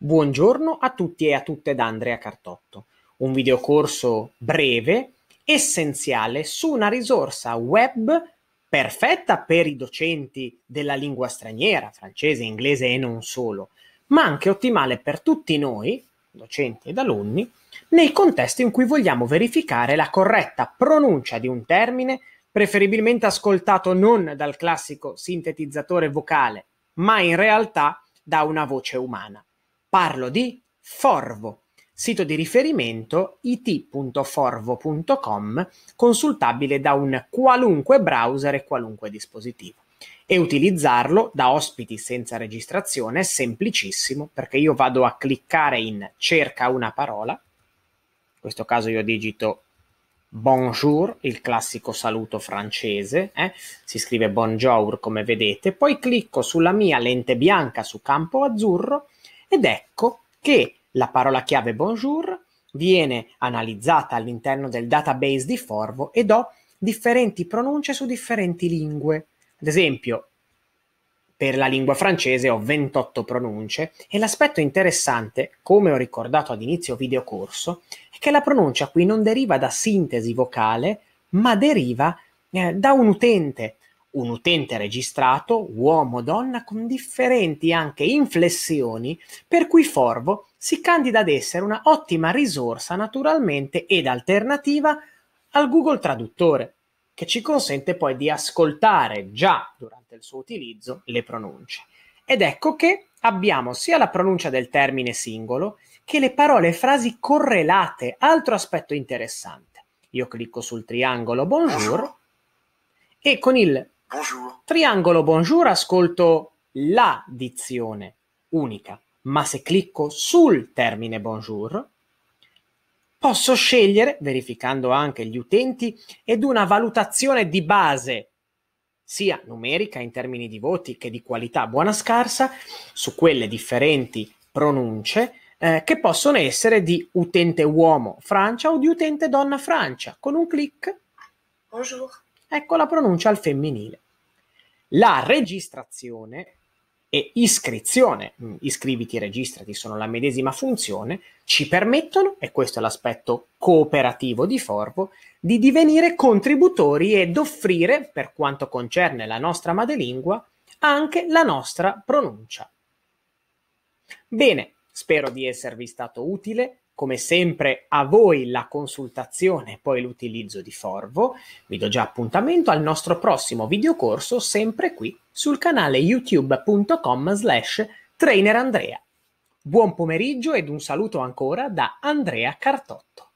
Buongiorno a tutti e a tutte da Andrea Cartotto, un videocorso breve, essenziale su una risorsa web perfetta per i docenti della lingua straniera, francese, inglese e non solo, ma anche ottimale per tutti noi, docenti ed alunni, nei contesti in cui vogliamo verificare la corretta pronuncia di un termine preferibilmente ascoltato non dal classico sintetizzatore vocale, ma in realtà da una voce umana. Parlo di Forvo, sito di riferimento it.forvo.com, consultabile da un qualunque browser e qualunque dispositivo. E utilizzarlo da ospiti senza registrazione è semplicissimo perché io vado a cliccare in cerca una parola, in questo caso io digito bonjour, il classico saluto francese, eh? si scrive bonjour come vedete, poi clicco sulla mia lente bianca su campo azzurro ed ecco che la parola chiave bonjour viene analizzata all'interno del database di Forvo ed ho differenti pronunce su differenti lingue. Ad esempio, per la lingua francese ho 28 pronunce e l'aspetto interessante, come ho ricordato ad inizio videocorso, è che la pronuncia qui non deriva da sintesi vocale, ma deriva eh, da un utente un utente registrato, uomo o donna, con differenti anche inflessioni, per cui Forvo si candida ad essere una ottima risorsa naturalmente ed alternativa al Google Traduttore, che ci consente poi di ascoltare già durante il suo utilizzo le pronunce. Ed ecco che abbiamo sia la pronuncia del termine singolo che le parole e frasi correlate, altro aspetto interessante. Io clicco sul triangolo bonjour e con il Bonjour. Triangolo bonjour ascolto la dizione unica, ma se clicco sul termine bonjour posso scegliere, verificando anche gli utenti, ed una valutazione di base, sia numerica in termini di voti che di qualità buona scarsa, su quelle differenti pronunce, eh, che possono essere di utente uomo Francia o di utente donna Francia, con un clic. Bonjour. Ecco la pronuncia al femminile. La registrazione e iscrizione, mm, iscriviti, e registrati, sono la medesima funzione, ci permettono, e questo è l'aspetto cooperativo di Forvo, di divenire contributori ed offrire, per quanto concerne la nostra madrelingua, anche la nostra pronuncia. Bene, spero di esservi stato utile come sempre a voi la consultazione e poi l'utilizzo di Forvo. Vi do già appuntamento al nostro prossimo videocorso sempre qui sul canale youtube.com slash trainerandrea. Buon pomeriggio ed un saluto ancora da Andrea Cartotto.